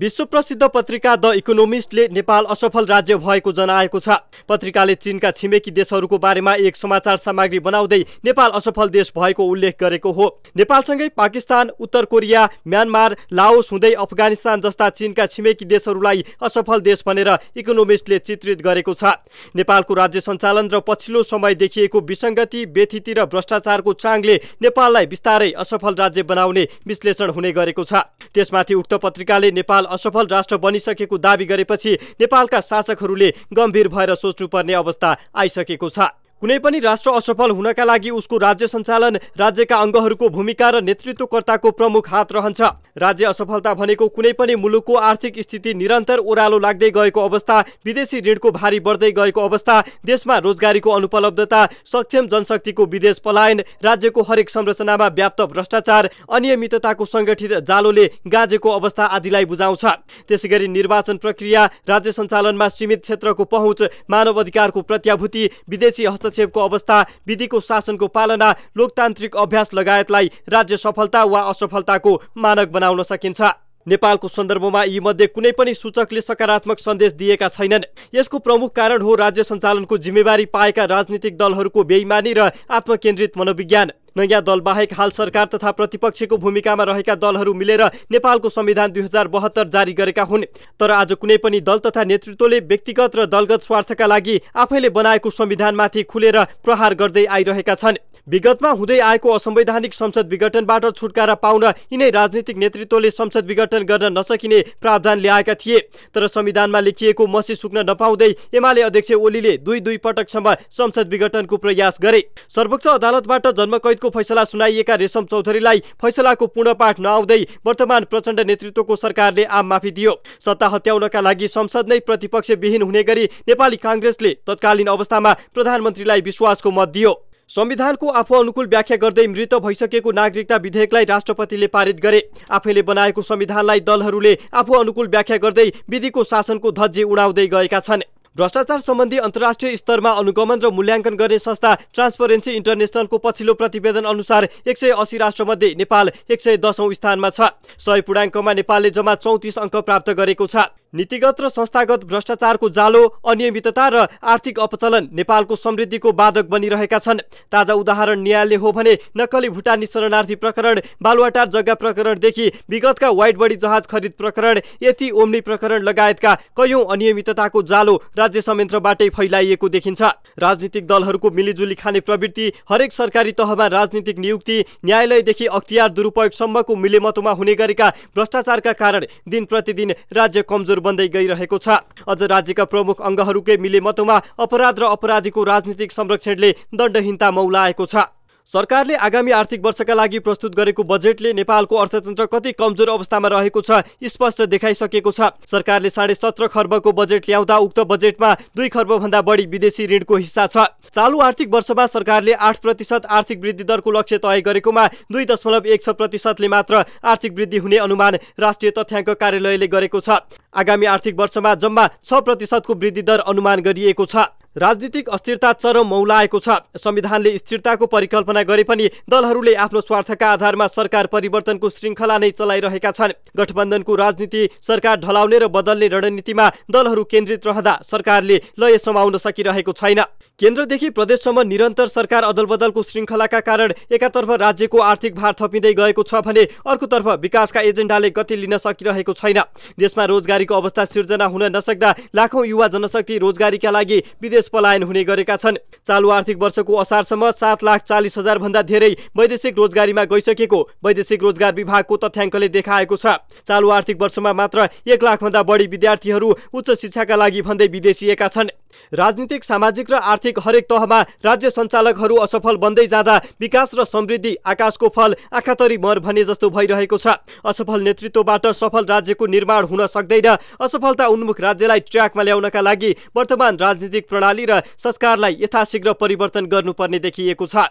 विश्व प्रसिद्ध पत्रिका द इकोनोमिस्टले नेपाल असफल राज्य भएको जनाएको छ पत्रिकाले चीनका छिमेकी देशहरूको बारेमा एक समाचार सामग्री बनाउँदै नेपाल असफल देश भएको उल्लेख गरेको हो नेपालसँगै पाकिस्तान उत्तर कोरिया म्यानमार लाओस हुँदै अफगानिस्तान जस्ता चीनका छिमेकी देशहरूलाई असफल देश भनेर इकोनोमिस्टले चित्रित गरेको छ नेपालको राज्य सञ्चालन र पछिल्लो समय देखिएको विसङ्गति व्यथिति र भ्रष्टाचारको चाङले नेपाललाई बिस्तारै असफल राज्य बनाउने विश्लेषण हुने गरेको छ त्यसमाथि उक्त पत्रिकाले नेपाल असफल राष्ट्र बनिसकेको दावी गरेपछि नेपालका शासकहरूले गम्भीर भएर सोच्नुपर्ने अवस्था आइसकेको छ कुनै पनि राष्ट्र असफल हुनका लागि उसको राज्य सञ्चालन राज्यका अङ्गहरूको भूमिका र नेतृत्वकर्ताको प्रमुख हात रहन्छ राज्य असफलता भनेको कुनै पनि मुलुकको आर्थिक स्थिति निरन्तर ओह्रालो लाग्दै गएको अवस्था विदेशी ऋणको भारी बढ्दै गएको अवस्था देशमा रोजगारीको अनुपलब्धता सक्षम जनशक्तिको विदेश पलायन राज्यको हरेक संरचनामा व्याप्त भ्रष्टाचार अनियमितताको सङ्गठित जालोले गाजेको अवस्था आदिलाई बुझाउँछ त्यसैगरी निर्वाचन प्रक्रिया राज्य सञ्चालनमा सीमित क्षेत्रको पहुँच मानव अधिकारको प्रत्याभूति विदेशी हस्त हस्तक्षेपको अवस्था विधिको शासनको पालना लोकतान्त्रिक अभ्यास लगायतलाई राज्य सफलता वा असफलताको मानक बनाउन सकिन्छ नेपालको सन्दर्भमा यी मध्ये कुनै पनि सूचकले सकारात्मक सन्देश दिएका छैनन् यसको प्रमुख कारण हो राज्य सञ्चालनको जिम्मेवारी पाएका राजनीतिक दलहरूको बेइमानी र आत्मकेन्द्रित मनोविज्ञान नयाँ दल बाहेक हाल सरकार तथा प्रतिपक्षको भूमिकामा रहेका दलहरू मिलेर नेपालको संविधान दुई हजार बहत्तर जारी गरेका हुन् तर आज कुनै पनि दल तथा नेतृत्वले व्यक्तिगत र दलगत स्वार्थका लागि आफैले बनाएको संविधानमाथि खुलेर प्रहार गर्दै आइरहेका छन् विगतमा हुँदै आएको असंवैधानिक संसद विघटनबाट छुटकारा पाउन यिनै राजनीतिक नेतृत्वले संसद विघटन गर्न नसकिने प्रावधान ल्याएका थिए तर संविधानमा लेखिएको मसी सुक्न नपाउँदै एमाले अध्यक्ष ओलीले दुई दुई पटकसम्म संसद विघटनको प्रयास गरे सर्वोच्च अदालतबाट जन्मकैद को फैसला सुनाइएका रेशम चौधरीलाई फैसलाको पूर्णपाठ नआउँदै वर्तमान प्रचण्ड नेतृत्वको सरकारले आम माफी दियो सत्ता हत्याउनका लागि संसद नै प्रतिपक्ष विहीन हुने गरी नेपाली काङ्ग्रेसले तत्कालीन अवस्थामा प्रधानमन्त्रीलाई विश्वासको मत दियो संविधानको आफू अनुकूल व्याख्या गर्दै मृत भइसकेको नागरिकता विधेयकलाई राष्ट्रपतिले पारित गरे आफैले बनाएको संविधानलाई दलहरूले आफू अनुकूल व्याख्या गर्दै विधिको शासनको धज्जे उडाउँदै गएका छन् भ्रष्टाचार सम्बन्धी अन्तर्राष्ट्रिय स्तरमा अनुगमन र मूल्याङ्कन गर्ने संस्था ट्रान्सपरेन्सी इन्टरनेसनलको पछिल्लो प्रतिवेदन अनुसार एक सय असी राष्ट्रमध्ये नेपाल एक सय दसौँ स्थानमा छ सय पूर्णाङ्कमा नेपालले जम्मा चौतिस अङ्क प्राप्त गरेको छ नीतिगत र संस्थागत भ्रष्टाचारको जालो अनियमितता र आर्थिक अपचलन नेपालको समृद्धिको बाधक बनिरहेका छन् ताजा उदाहरण न्यायालय हो भने नक्कली भुटानी शरणार्थी प्रकरण बालुवाटार जग्गा प्रकरणदेखि विगतका वाइट बडी जहाज खरिद प्रकरण यति ओम्ली प्रकरण लगायतका कयौं अनियमितताको जालो राज्य संयन्त्रबाटै फैलाइएको देखिन्छ राजनीतिक दलहरूको मिलिजुली खाने प्रवृत्ति हरेक सरकारी तहमा राजनीतिक नियुक्ति न्यायालयदेखि अख्तियार दुरुपयोगसम्मको मिलेमतोमा हुने गरेका भ्रष्टाचारका कारण दिन प्रतिदिन राज्य कमजोर बन्दै बन्दै गइरहेको छ अझ राज्यका प्रमुख अङ्गहरूकै मिलेमतोमा अपराध र अपराधीको राजनीतिक संरक्षणले दण्डहीनता मौलाएको छ सरकारले आगामी आर्थिक वर्षका लागि प्रस्तुत गरेको बजेटले नेपालको अर्थतन्त्र कति कमजोर अवस्थामा रहेको छ स्पष्ट देखाइसकेको छ सरकारले साढे सत्र खर्बको बजेट ल्याउँदा उक्त बजेटमा दुई खर्बभन्दा बढी विदेशी ऋणको हिस्सा छ चालु आर्थिक वर्षमा सरकारले आठ प्रतिशत आर्थिक वृद्धि दरको लक्ष्य तय गरेकोमा दुई दशमलव एक छ प्रतिशतले मात्र आर्थिक वृद्धि हुने अनुमान राष्ट्रिय तथ्याङ्क कार्यालयले गरेको छ आगामी आर्थिक वर्षमा जम्मा छ प्रतिशतको वृद्धि दर अनुमान गरिएको छ राजनीतिक अस्थिरता चरम मौलाएको छ संविधानले स्थिरताको परिकल्पना गरे पनि दलहरूले आफ्नो स्वार्थका आधारमा सरकार परिवर्तनको श्रृङ्खला नै चलाइरहेका छन् गठबन्धनको राजनीति सरकार ढलाउने र बदल्ने रणनीतिमा दलहरू केन्द्रित रहँदा सरकारले लय समाउन सकिरहेको छैन केन्द्रदेखि प्रदेशसम्म निरन्तर सरकार अदलबदलको बदलको श्रृङ्खलाका कारण एकातर्फ राज्यको आर्थिक भार थपिँदै गएको छ भने अर्कोतर्फ विकासका एजेन्डाले गति लिन सकिरहेको छैन देशमा रोजगारीको अवस्था सिर्जना हुन नसक्दा लाखौँ युवा जनशक्ति रोजगारीका लागि विदेश विदेश पलायन हुने गरेका छन् चालु आर्थिक वर्षको असारसम्म सात लाख चालिस भन्दा धेरै वैदेशिक रोजगारीमा गइसकेको वैदेशिक रोजगार विभागको तथ्याङ्कले देखाएको छ चालु आर्थिक वर्षमा मात्र एक भन्दा बढी विद्यार्थीहरू उच्च शिक्षाका लागि भन्दै विदेशिएका छन् राजनीतिक सामाजिक र आर्थिक हरेक तहमा राज्य सञ्चालकहरू असफल बन्दै जाँदा विकास र समृद्धि आकाशको फल आँखातरी मर भने जस्तो भइरहेको छ असफल नेतृत्वबाट सफल राज्यको निर्माण हुन सक्दैन असफलता उन्मुख राज्यलाई ट्र्याकमा ल्याउनका लागि वर्तमान राजनीतिक प्रणाली प्रणाली र संस्कारलाई यथाशीघ्र परिवर्तन गर्नुपर्ने देखिएको छ